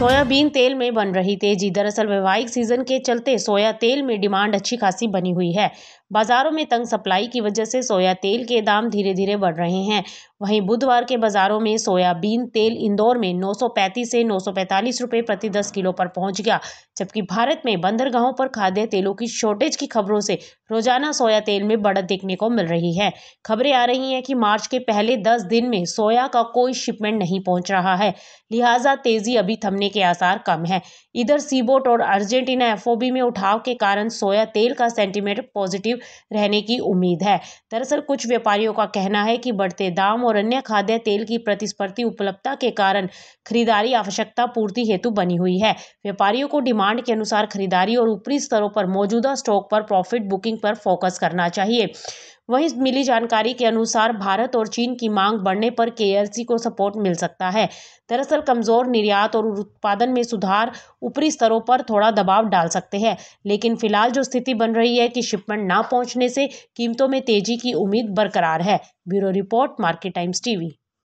soybean तेल में बन रही तेजी दरअसल वैवाहिक सीजन के चलते सोया तेल में डिमांड अच्छी खासी बनी हुई है बाजारों में तंग सप्लाई की वजह से सोया तेल के दाम धीरे धीरे बढ़ रहे हैं वहीं बुधवार के बाजारों में सोयाबीन तेल इंदौर में 935 से 945 रुपए प्रति 10 किलो पर पहुंच गया जबकि भारत में बंदरगाहों पर खाद्य तेलों की शॉर्टेज की खबरों से रोजाना सोया तेल में बढ़त देखने को मिल रही है खबरें आ रही हैं कि मार्च के पहले दस दिन में सोया का कोई शिपमेंट नहीं पहुँच रहा है लिहाजा तेजी अभी थमने के आसार कम है इधर सीबोट और अर्जेंटीना एफओबी में उठाव के कारण सोया तेल का सेंटीमीटर पॉजिटिव रहने की उम्मीद है दरअसल कुछ व्यापारियों का कहना है कि बढ़ते दाम और अन्य खाद्य तेल की प्रतिस्पर्धी उपलब्धता के कारण खरीदारी आवश्यकता पूर्ति हेतु बनी हुई है व्यापारियों को डिमांड के अनुसार खरीदारी और ऊपरी स्तरों पर मौजूदा स्टॉक पर प्रॉफिट बुकिंग पर फोकस करना चाहिए वहीं मिली जानकारी के अनुसार भारत और चीन की मांग बढ़ने पर के को सपोर्ट मिल सकता है दरअसल कमज़ोर निर्यात और उत्पादन में सुधार ऊपरी स्तरों पर थोड़ा दबाव डाल सकते हैं लेकिन फिलहाल जो स्थिति बन रही है कि शिपमेंट ना पहुंचने से कीमतों में तेजी की उम्मीद बरकरार है bureau report Market Times TV